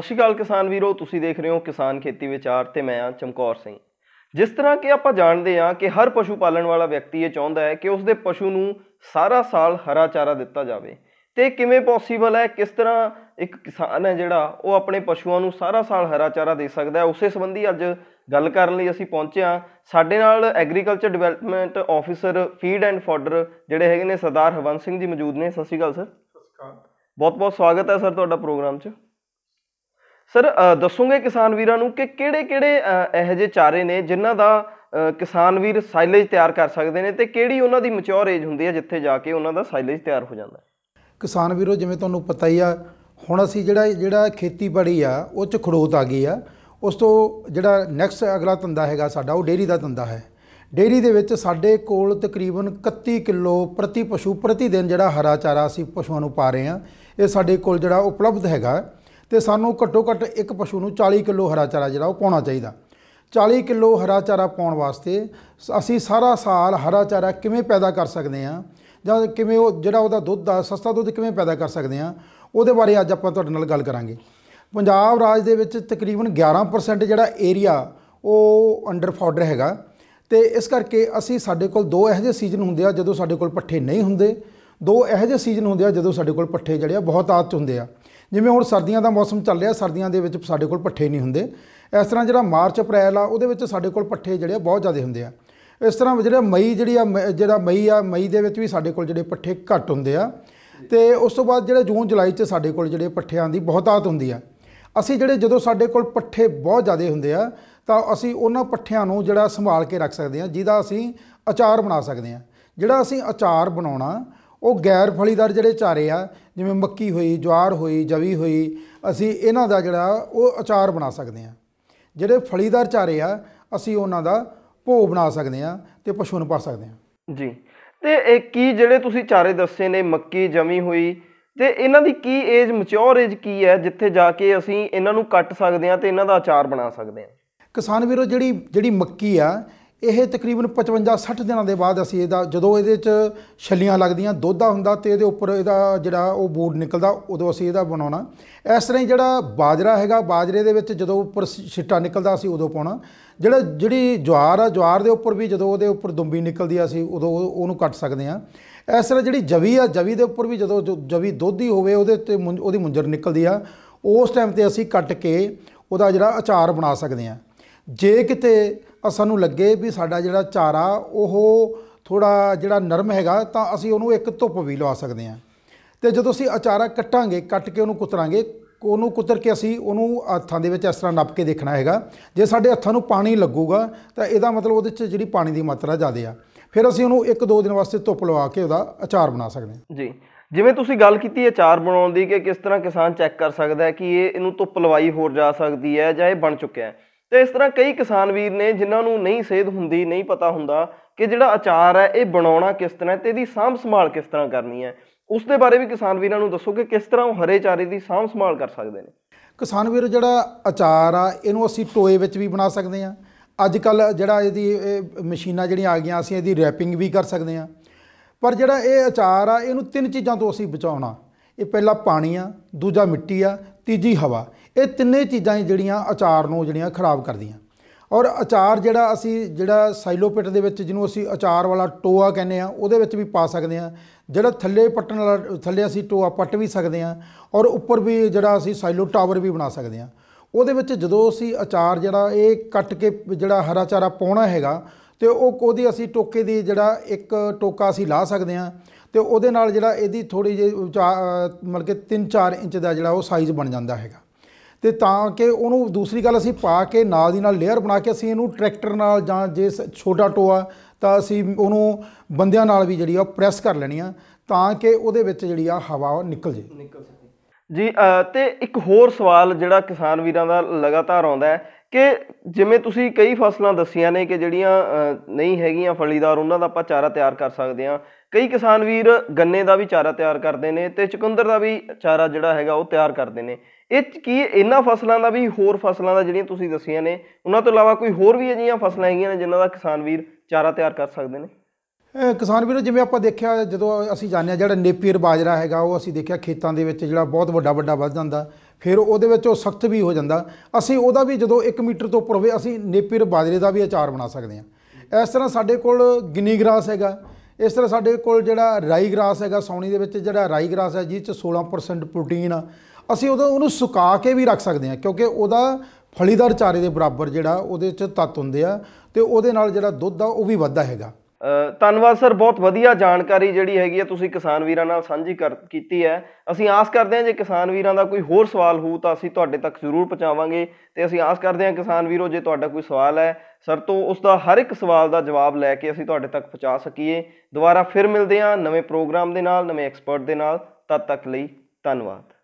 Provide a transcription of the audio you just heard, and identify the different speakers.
Speaker 1: ਸਤਿ ਸ਼੍ਰੀ ਅਕਾਲ ਕਿਸਾਨ ਵੀਰੋ ਤੁਸੀਂ ਦੇਖ ਰਹੇ ਹੋ ਕਿਸਾਨ ਖੇਤੀ ਵਿਚਾਰ ਤੇ ਮੈਂ ਆ ਚਮਕੌਰ ਸਿੰਘ ਜਿਸ ਤਰ੍ਹਾਂ ਕਿ ਆਪਾਂ ਜਾਣਦੇ ਹਾਂ ਕਿ ਹਰ ਪਸ਼ੂ ਪਾਲਣ ਵਾਲਾ ਵਿਅਕਤੀ ਇਹ ਚਾਹੁੰਦਾ ਹੈ ਕਿ ਉਸਦੇ ਪਸ਼ੂ ਨੂੰ ਸਾਰਾ ਸਾਲ ਹਰਾ ਚਾਰਾ ਦਿੱਤਾ ਜਾਵੇ ਤੇ ਕਿਵੇਂ ਪੋਸੀਬਲ ਹੈ ਕਿਸ ਤਰ੍ਹਾਂ ਇੱਕ ਕਿਸਾਨ ਹੈ ਜਿਹੜਾ ਉਹ ਆਪਣੇ ਪਸ਼ੂਆਂ ਨੂੰ ਸਾਰਾ ਸਾਲ ਹਰਾ ਚਾਰਾ ਦੇ ਸਕਦਾ ਹੈ ਉਸੇ ਸੰਬੰਧੀ ਅੱਜ ਗੱਲ ਕਰਨ ਲਈ ਅਸੀਂ ਪਹੁੰਚੇ ਆ ਸਾਡੇ ਨਾਲ agriculture development officer feed and fodder ਜਿਹੜੇ ਹੈਗੇ ਨੇ ਸਰਦਾਰ ਹਵੰਸ ਸਿੰਘ ਜੀ ਮੌਜੂਦ ਨੇ ਸਤਿ ਸ਼੍ਰੀ ਅਕਾਲ ਸਰ ਸਤਿ
Speaker 2: ਸ਼੍ਰੀ ਅਕਾਲ
Speaker 1: ਬਹੁਤ ਬਹੁਤ ਸਵਾਗਤ ਹੈ ਸਰ ਤੁਹਾਡਾ ਪ੍ਰੋਗਰਾਮ 'ਚ ਸਰ ਦੱਸੋਗੇ ਕਿਸਾਨ ਵੀਰਾਂ ਨੂੰ ਕਿ ਕਿਹੜੇ-ਕਿਹੜੇ ਇਹੋ ਜਿਹੇ ਚਾਰੇ ਨੇ ਜਿਨ੍ਹਾਂ ਦਾ ਕਿਸਾਨ ਵੀਰ ਸਾਈਲੇਜ ਤਿਆਰ ਕਰ ਸਕਦੇ ਨੇ ਤੇ ਕਿਹੜੀ ਉਹਨਾਂ ਦੀ ਮੈਚੁਰ ਏਜ ਹੁੰਦੀ ਹੈ ਜਿੱਥੇ ਜਾ ਕੇ ਉਹਨਾਂ ਦਾ ਸਾਈਲੇਜ ਤਿਆਰ ਹੋ ਜਾਂਦਾ
Speaker 2: ਕਿਸਾਨ ਵੀਰੋ ਜਿਵੇਂ ਤੁਹਾਨੂੰ ਪਤਾ ਹੀ ਆ ਹੁਣ ਅਸੀਂ ਜਿਹੜਾ ਜਿਹੜਾ ਖੇਤੀਬਾੜੀ ਆ ਉਹ ਚ ਖੜੋਤ ਆ ਗਈ ਆ ਉਸ ਤੋਂ ਜਿਹੜਾ ਨੈਕਸਟ ਅਗਲਾ ਧੰਦਾ ਹੈਗਾ ਸਾਡਾ ਉਹ ਡੇਰੀ ਦਾ ਧੰਦਾ ਹੈ ਡੇਰੀ ਦੇ ਵਿੱਚ ਸਾਡੇ ਕੋਲ ਤਕਰੀਬਨ 31 ਕਿਲੋ ਪ੍ਰਤੀ ਪਸ਼ੂ ਪ੍ਰਤੀ ਦਿਨ ਜਿਹੜਾ ਹਰਾ ਚਾਰਾ ਅਸੀਂ ਪਸ਼ੂਆਂ ਨੂੰ ਪਾ ਰਹੇ ਆ ਇਹ ਸਾਡੇ ਕੋਲ ਜਿਹੜਾ ਉਪਲਬਧ ਹੈਗਾ ਤੇ ਸਾਨੂੰ ਘੱਟੋ ਘੱਟ ਇੱਕ ਪਸ਼ੂ ਨੂੰ 40 ਕਿਲੋ ਹਰਾ ਚਾਰਾ ਜਿਹੜਾ ਉਹ ਪਾਉਣਾ ਚਾਹੀਦਾ 40 ਕਿਲੋ ਹਰਾ ਚਾਰਾ ਪਾਉਣ ਵਾਸਤੇ ਅਸੀਂ ਸਾਰਾ ਸਾਲ ਹਰਾ ਚਾਰਾ ਕਿਵੇਂ ਪੈਦਾ ਕਰ ਸਕਦੇ ਆ ਜਾਂ ਕਿਵੇਂ ਉਹ ਜਿਹੜਾ ਉਹਦਾ ਦੁੱਧ ਆ ਸਸਤਾ ਦੁੱਧ ਕਿਵੇਂ ਪੈਦਾ ਕਰ ਸਕਦੇ ਆ ਉਹਦੇ ਬਾਰੇ ਅੱਜ ਆਪਾਂ ਤੁਹਾਡੇ ਨਾਲ ਗੱਲ ਕਰਾਂਗੇ ਪੰਜਾਬ ਰਾਜ ਦੇ ਵਿੱਚ ਤਕਰੀਬਨ 11% ਜਿਹੜਾ ਏਰੀਆ ਉਹ ਅੰਡਰ ਫਾਊਡਰ ਹੈਗਾ ਤੇ ਇਸ ਕਰਕੇ ਅਸੀਂ ਸਾਡੇ ਕੋਲ ਦੋ ਇਹੋ ਜਿਹੇ ਸੀਜ਼ਨ ਹੁੰਦੇ ਆ ਜਦੋਂ ਸਾਡੇ ਕੋਲ ਪੱਠੇ ਨਹੀਂ ਹੁੰਦੇ ਦੋ ਇਹੋ ਜਿਹੇ ਸੀਜ਼ਨ ਹੁੰਦੇ ਆ ਜਦੋਂ ਸਾਡੇ ਕੋਲ ਪੱਠੇ ਜਿਹੜੇ ਆ ਬਹੁਤ ਆਤ ਹੁੰਦੇ ਆ ਜਿਵੇਂ ਹੁਣ ਸਰਦੀਆਂ ਦਾ ਮੌਸਮ ਚੱਲ ਰਿਹਾ ਸਰਦੀਆਂ ਦੇ ਵਿੱਚ ਸਾਡੇ ਕੋਲ ਪੱਠੇ ਨਹੀਂ ਹੁੰਦੇ ਇਸ ਤਰ੍ਹਾਂ ਜਿਹੜਾ ਮਾਰਚ ਅਪ੍ਰੈਲ ਆ ਉਹਦੇ ਵਿੱਚ ਸਾਡੇ ਕੋਲ ਪੱਠੇ ਜਿਹੜੇ ਬਹੁਤ ਜ਼ਿਆਦਾ ਹੁੰਦੇ ਆ ਇਸ ਤਰ੍ਹਾਂ ਜਿਹੜਾ ਮਈ ਜਿਹੜੀ ਆ ਜਿਹੜਾ ਮਈ ਆ ਮਈ ਦੇ ਵਿੱਚ ਵੀ ਸਾਡੇ ਕੋਲ ਜਿਹੜੇ ਪੱਠੇ ਘੱਟ ਹੁੰਦੇ ਆ ਤੇ ਉਸ ਤੋਂ ਬਾਅਦ ਜਿਹੜਾ ਜੂਨ ਜੁਲਾਈ 'ਚ ਸਾਡੇ ਕੋਲ ਜਿਹੜੇ ਪੱਠਿਆਂ ਦੀ ਬਹੁਤਾਤ ਹੁੰਦੀ ਆ ਅਸੀਂ ਜਿਹੜੇ ਜਦੋਂ ਸਾਡੇ ਕੋਲ ਪੱਠੇ ਬਹੁਤ ਜ਼ਿਆਦਾ ਹੁੰਦੇ ਆ ਤਾਂ ਅਸੀਂ ਉਹਨਾਂ ਪੱਠਿਆਂ ਨੂੰ ਜਿਹੜਾ ਸੰਭਾਲ ਕੇ ਰੱਖ ਸਕਦੇ ਆ ਜਿਹਦਾ ਅਸੀਂ ਅਚਾਰ ਬਣਾ ਸਕਦੇ ਆ ਜਿਹੜਾ ਅਸੀਂ ਅਚਾਰ ਬਣਾਉਣਾ ਉਹ ਗੈਰ ਫਲੀਦਾਰ ਜਿਹੜੇ ਚਾਰੇ ਆ ਜਿਵੇਂ ਮੱਕੀ ਹੋਈ ਜਵਾਰ ਹੋਈ ਜਵੀ ਹੋਈ ਅਸੀਂ ਇਹਨਾਂ ਦਾ ਜਿਹੜਾ ਉਹ ਅਚਾਰ ਬਣਾ ਸਕਦੇ ਆ ਜਿਹੜੇ ਫਲੀਦਾਰ ਚਾਰੇ ਆ ਅਸੀਂ ਉਹਨਾਂ ਦਾ ਭੋਗ ਬਣਾ ਸਕਦੇ ਆ ਤੇ ਪਸ਼ੂ ਨੂੰ ਪਾ ਸਕਦੇ ਆ
Speaker 1: ਜੀ ਤੇ ਇਹ ਕੀ ਜਿਹੜੇ ਤੁਸੀਂ ਚਾਰੇ ਦੱਸੇ ਨੇ ਮੱਕੀ ਜਮੀ ਹੋਈ ਤੇ ਇਹਨਾਂ ਦੀ ਕੀ ਏਜ ਮੈਚੁਰ ਏਜ ਕੀ ਹੈ ਜਿੱਥੇ ਜਾ ਕੇ ਅਸੀਂ ਇਹਨਾਂ ਨੂੰ ਕੱਟ ਸਕਦੇ ਆ ਤੇ ਇਹਨਾਂ ਦਾ ਅਚਾਰ ਬਣਾ ਸਕਦੇ ਆ
Speaker 2: ਕਿਸਾਨ ਵੀਰੋ ਜਿਹੜੀ ਜਿਹੜੀ ਮੱਕੀ ਆ ਇਹ ਤਕਰੀਬਨ 55 60 ਦਿਨਾਂ ਦੇ ਬਾਅਦ ਅਸੀਂ ਇਹਦਾ ਜਦੋਂ ਇਹਦੇ 'ਚ ਛੱਲੀਆਂ ਲੱਗਦੀਆਂ ਦੁੱਧਾ ਹੁੰਦਾ ਤੇ ਇਹਦੇ ਉੱਪਰ ਇਹਦਾ ਜਿਹੜਾ ਉਹ ਬੋਰਡ ਨਿਕਲਦਾ ਉਦੋਂ ਅਸੀਂ ਇਹਦਾ ਬਣਾਉਣਾ ਇਸ ਤਰ੍ਹਾਂ ਹੀ ਜਿਹੜਾ ਬਾਜਰਾ ਹੈਗਾ ਬਾਜਰੇ ਦੇ ਵਿੱਚ ਜਦੋਂ ਉੱਪਰ ਛਿੱਟਾ ਨਿਕਲਦਾ ਅਸੀਂ ਉਦੋਂ ਪਾਉਣਾ ਜਿਹੜਾ ਜਿਹੜੀ ਜਵਾਰ ਆ ਜਵਾਰ ਦੇ ਉੱਪਰ ਵੀ ਜਦੋਂ ਉਹਦੇ ਉੱਪਰ ਦੁੰਬੀ ਨਿਕਲਦੀ ਆ ਅਸੀਂ ਉਦੋਂ ਉਹਨੂੰ ਕੱਟ ਸਕਦੇ ਆ ਇਸ ਤਰ੍ਹਾਂ ਜਿਹੜੀ ਜਵੀ ਆ ਜਵੀ ਦੇ ਉੱਪਰ ਵੀ ਜਦੋਂ ਜਵੀ ਦੁੱਧੀ ਹੋਵੇ ਉਹਦੇ ਤੇ ਉਹਦੀ ਮੁੰਜਰ ਨਿਕਲਦੀ ਆ ਉਸ ਟਾਈਮ ਤੇ ਅਸੀਂ ਕੱਟ ਕੇ ਉਹਦਾ ਜਿਹੜਾ ਅਚਾਰ ਬਣਾ ਸਕਦੇ ਆ ਜੇ ਕਿਤੇ ਸਾਨੂੰ ਲੱਗੇ ਵੀ ਸਾਡਾ ਜਿਹੜਾ ਚਾਰਾ ਉਹ ਥੋੜਾ ਜਿਹੜਾ ਨਰਮ ਹੈਗਾ ਤਾਂ ਅਸੀਂ ਉਹਨੂੰ ਇੱਕ ਧੁੱਪ ਵੀ ਲਵਾ ਸਕਦੇ ਹਾਂ ਤੇ ਜਦੋਂ ਅਸੀਂ ਅਚਾਰਾ ਕੱਟਾਂਗੇ ਕੱਟ ਕੇ ਉਹਨੂੰ ਕੁਤਰਾਂਗੇ ਉਹਨੂੰ ਕੁਤਰ ਕੇ ਅਸੀਂ ਉਹਨੂੰ ਹੱਥਾਂ ਦੇ ਵਿੱਚ ਇਸ ਤਰ੍ਹਾਂ ਨੱਪ ਕੇ ਦੇਖਣਾ ਹੈਗਾ ਜੇ ਸਾਡੇ ਹੱਥਾਂ ਨੂੰ ਪਾਣੀ ਲੱਗੂਗਾ ਤਾਂ ਇਹਦਾ ਮਤਲਬ ਉਹਦੇ ਵਿੱਚ ਜਿਹੜੀ ਪਾਣੀ ਦੀ ਮਾਤਰਾ ਜ਼ਿਆਦਾ ਆ ਫਿਰ ਅਸੀਂ ਉਹਨੂੰ ਇੱਕ ਦੋ ਦਿਨ ਵਾਸਤੇ ਧੁੱਪ ਲਵਾ ਕੇ ਉਹਦਾ ਅਚਾਰ ਬਣਾ ਸਕਦੇ ਹਾਂ
Speaker 1: ਜੀ ਜਿਵੇਂ ਤੁਸੀਂ ਗੱਲ ਕੀਤੀ ਅਚਾਰ ਬਣਾਉਣ ਦੀ ਕਿ ਕਿਸ ਤਰ੍ਹਾਂ ਕਿਸਾਨ ਚੈੱਕ ਕਰ ਸਕਦਾ ਹੈ ਕਿ ਇਹ ਇਹਨੂੰ ਧੁੱਪ ਲਵਾਈ ਹੋਰ ਜਾ ਸਕਦੀ ਹੈ ਜਾਂ ਇਹ ਬਣ ਚੁੱਕਿਆ ਹੈ ਤੇ ਇਸ ਤਰ੍ਹਾਂ ਕਈ ਕਿਸਾਨ ਵੀਰ ਨੇ ਜਿਨ੍ਹਾਂ ਨੂੰ ਨਹੀਂ ਸੇਧ ਹੁੰਦੀ ਨਹੀਂ ਪਤਾ ਹੁੰਦਾ ਕਿ ਜਿਹੜਾ ਅਚਾਰ ਹੈ ਇਹ ਬਣਾਉਣਾ ਕਿਸ ਤਰ੍ਹਾਂ ਤੇ ਇਹਦੀ ਸਾਂਭ ਸੰਭਾਲ ਕਿਸ ਤਰ੍ਹਾਂ ਕਰਨੀ ਹੈ ਉਸ ਦੇ ਬਾਰੇ ਵੀ ਕਿਸਾਨ ਵੀਰਾਂ ਨੂੰ ਦੱਸੋ ਕਿ ਕਿਸ ਤਰ੍ਹਾਂ ਉਹ ਹਰੇ ਚਾਰੇ ਦੀ ਸਾਂਭ ਸੰਭਾਲ ਕਰ ਸਕਦੇ ਨੇ
Speaker 2: ਕਿਸਾਨ ਵੀਰ ਜਿਹੜਾ ਅਚਾਰ ਆ ਇਹਨੂੰ ਅਸੀਂ ਟੋਏ ਵਿੱਚ ਵੀ ਬਣਾ ਸਕਦੇ ਆ ਅੱਜ ਕੱਲ ਜਿਹੜਾ ਇਹਦੀ ਮਸ਼ੀਨਾਂ ਜਿਹੜੀਆਂ ਆ ਗਈਆਂ ਅਸੀਂ ਇਹਦੀ ਰੈਪਿੰਗ ਵੀ ਕਰ ਸਕਦੇ ਆ ਪਰ ਜਿਹੜਾ ਇਹ ਅਚਾਰ ਆ ਇਹਨੂੰ ਤਿੰਨ ਚੀਜ਼ਾਂ ਤੋਂ ਅਸੀਂ ਬਚਾਉਣਾ ਇਹ ਪਹਿਲਾ ਪਾਣੀ ਆ ਦੂਜਾ ਮਿੱਟੀ ਆ ਤੀਜੀ ਹਵਾ ਇਹ ਤਿੰਨੇ ਚੀਜ਼ਾਂ ਹੀ ਜਿਹੜੀਆਂ ਅਚਾਰ ਨੂੰ ਜਿਹੜੀਆਂ ਖਰਾਬ ਕਰਦੀਆਂ ਔਰ ਅਚਾਰ ਜਿਹੜਾ ਅਸੀਂ ਜਿਹੜਾ ਸਾਈਲੋਪਿਟ ਦੇ ਵਿੱਚ ਜਿਹਨੂੰ ਅਸੀਂ ਅਚਾਰ ਵਾਲਾ ਟੋਆ ਕਹਿੰਦੇ ਆ ਉਹਦੇ ਵਿੱਚ ਵੀ ਪਾ ਸਕਦੇ ਆ ਜਿਹੜਾ ਥੱਲੇ ਪੱਟਣ ਵਾਲਾ ਥੱਲੇ ਅਸੀਂ ਟੋਆ ਪੱਟ ਵੀ ਸਕਦੇ ਆ ਔਰ ਉੱਪਰ ਵੀ ਜਿਹੜਾ ਅਸੀਂ ਸਾਈਲੋ ਟਾਵਰ ਵੀ ਬਣਾ ਸਕਦੇ ਆ ਉਹਦੇ ਵਿੱਚ ਜਦੋਂ ਅਸੀਂ ਅਚਾਰ ਜਿਹੜਾ ਇਹ ਕੱਟ ਕੇ ਜਿਹੜਾ ਹਰਾ ਚਾਰਾ ਪਾਉਣਾ ਹੈਗਾ ਤੇ ਉਹ ਕੋਦੀ ਅਸੀਂ ਟੋਕੇ ਦੀ ਜਿਹੜਾ ਇੱਕ ਟੋਕਾ ਅਸੀਂ ਲਾ ਸਕਦੇ ਆ ਤੇ ਉਹਦੇ ਨਾਲ ਜਿਹੜਾ ਇਹਦੀ ਥੋੜੀ ਜਿਹੀ ਮਤਲਬ ਕਿ 3-4 ਇੰਚ ਦਾ ਜਿਹੜਾ ਉਹ ਸਾਈਜ਼ ਬਣ ਜਾਂਦਾ ਹੈਗਾ ਤੇ ਤਾਂ ਕਿ ਉਹਨੂੰ ਦੂਸਰੀ ਗੱਲ ਅਸੀਂ ਪਾ ਕੇ ਨਾਲ ਦੀ ਨਾਲ ਲੇਅਰ ਬਣਾ ਕੇ ਅਸੀਂ ਇਹਨੂੰ ਟਰੈਕਟਰ ਨਾਲ ਜਾਂ ਜੇ ਛੋਟਾ ਟੋਆ ਤਾਂ ਅਸੀਂ ਉਹਨੂੰ ਬੰਦਿਆਂ ਨਾਲ ਵੀ ਜਿਹੜੀ ਆ ਪ੍ਰੈਸ ਕਰ ਲੈਣੀ ਆ ਤਾਂ ਕਿ ਉਹਦੇ ਵਿੱਚ ਜਿਹੜੀ ਆ ਹਵਾ ਨਿਕਲ ਜੇ ਨਿਕਲ
Speaker 1: ਜੀ ਤੇ ਇੱਕ ਹੋਰ ਸਵਾਲ ਜਿਹੜਾ ਕਿਸਾਨ ਵੀਰਾਂ ਦਾ ਲਗਾਤਾਰ ਆਉਂਦਾ ਹੈ ਕਿ ਜਿਵੇਂ ਤੁਸੀਂ ਕਈ ਫਸਲਾਂ ਦੱਸੀਆਂ ਨੇ ਕਿ ਜਿਹੜੀਆਂ ਨਹੀਂ ਹੈਗੀਆਂ ਫਲੀਦਾਰ ਉਹਨਾਂ ਦਾ ਆਪਾਂ ਚਾਰਾ ਤਿਆਰ ਕਰ ਸਕਦੇ ਆ ਕਈ ਕਿਸਾਨ ਵੀਰ ਗੰਨੇ ਦਾ ਵੀ ਚਾਰਾ ਤਿਆਰ ਕਰਦੇ ਨੇ ਤੇ ਚਕੁੰਦਰ ਦਾ ਵੀ ਚਾਰਾ ਜਿਹੜਾ ਹੈਗਾ ਉਹ ਤਿਆਰ ਕਰਦੇ ਨੇ ਇਹ ਕੀ ਇਹਨਾਂ ਫਸਲਾਂ ਦਾ ਵੀ ਹੋਰ ਫਸਲਾਂ ਦਾ ਜਿਹੜੀਆਂ ਤੁਸੀਂ ਦੱਸੀਆਂ ਨੇ ਉਹਨਾਂ ਤੋਂ ਇਲਾਵਾ ਕੋਈ ਹੋਰ ਵੀ ਅਜਿਹੀਆਂ ਫਸਲਾਂ ਹੈਗੀਆਂ ਨੇ ਜਿਨ੍ਹਾਂ ਦਾ ਕਿਸਾਨ ਵੀਰ ਚਾਰਾ ਤਿਆਰ ਕਰ ਸਕਦੇ ਨੇ
Speaker 2: ਕਿਸਾਨ ਵੀਰੋ ਜਿਵੇਂ ਆਪਾਂ ਦੇਖਿਆ ਜਦੋਂ ਅਸੀਂ ਜਾਣਿਆ ਜਿਹੜਾ ਨੇਪੀਅਰ ਬਾਜਰਾ ਹੈਗਾ ਉਹ ਅਸੀਂ ਦੇਖਿਆ ਖੇਤਾਂ ਦੇ ਵਿੱਚ ਜਿਹੜਾ ਬਹੁਤ ਵੱਡਾ ਵੱਡਾ ਵੱਧ ਜਾਂਦਾ ਫਿਰ ਉਹਦੇ ਵਿੱਚ ਉਹ ਸਖਤ ਵੀ ਹੋ ਜਾਂਦਾ ਅਸੀਂ ਉਹਦਾ ਵੀ ਜਦੋਂ 1 ਮੀਟਰ ਤੋਂ ਉੱਪਰ ਹੋਵੇ ਅਸੀਂ ਨੇਪੀਅਰ ਬਾਜਰੇ ਦਾ ਵੀ ਅਚਾਰ ਬਣਾ ਸਕਦੇ ਹਾਂ ਇਸ ਤਰ੍ਹਾਂ ਸਾਡੇ ਕੋਲ ਗਿਨੀ ਗ੍ਰਾਸ ਹੈਗਾ ਇਸ ਤਰ੍ਹਾਂ ਸਾਡੇ ਕੋਲ ਜਿਹੜਾ ਰਾਈ ਗ੍ਰਾਸ ਹੈਗਾ ਸੌਣੀ ਦੇ ਵਿੱਚ ਜਿਹੜਾ ਰਾਈ ਗ੍ਰਾਸ ਹੈ ਜਿਸ ਚ 16% ਪ੍ਰੋਟੀਨ ਆ ਅਸੀਂ ਉਹਦਾ ਉਹਨੂੰ ਸੁਕਾ ਕੇ ਵੀ ਰੱਖ ਸਕਦੇ ਹਾਂ ਕਿਉਂਕਿ ਉਹਦਾ ਫਲੀਦਾਰ ਚਾਰੇ ਦੇ ਬਰਾਬਰ ਜਿਹੜਾ ਉਹਦੇ ਚ ਤੱਤ ਹੁੰਦੇ ਆ ਤੇ ਉਹਦੇ ਨਾਲ ਜਿਹੜਾ ਦੁੱਧ ਆ ਉਹ ਵੀ ਵੱਧਦਾ ਹੈਗਾ
Speaker 1: ਧੰਨਵਾਦ ਸਰ ਬਹੁਤ ਵਧੀਆ ਜਾਣਕਾਰੀ ਜਿਹੜੀ ਹੈਗੀ ਆ ਤੁਸੀਂ ਕਿਸਾਨ ਵੀਰਾਂ ਨਾਲ ਸਾਂਝੀ ਕੀਤੀ ਹੈ ਅਸੀਂ ਆਸ ਕਰਦੇ ਹਾਂ ਜੇ ਕਿਸਾਨ ਵੀਰਾਂ ਦਾ ਕੋਈ ਹੋਰ ਸਵਾਲ ਹੋ ਤਾਂ ਅਸੀਂ ਤੁਹਾਡੇ ਤੱਕ ਜ਼ਰੂਰ ਪਹੁੰਚਾਵਾਂਗੇ ਤੇ ਅਸੀਂ ਆਸ ਕਰਦੇ ਹਾਂ ਕਿਸਾਨ ਵੀਰੋ ਜੇ ਤੁਹਾਡਾ ਕੋਈ ਸਵਾਲ ਹੈ ਸਰ ਤੋਂ ਉਸ ਦਾ ਹਰ ਇੱਕ ਸਵਾਲ ਦਾ ਜਵਾਬ ਲੈ ਕੇ ਅਸੀਂ ਤੁਹਾਡੇ ਤੱਕ ਪਹੁੰਚਾ ਸਕੀਏ ਦੁਬਾਰਾ ਫਿਰ ਮਿਲਦੇ ਹਾਂ ਨਵੇਂ ਪ੍ਰੋਗਰਾਮ ਦੇ ਨਾਲ ਨਵੇਂ ਐਕਸਪਰਟ ਦੇ ਨਾਲ ਤਦ ਤੱਕ ਲਈ ਧੰਨਵਾਦ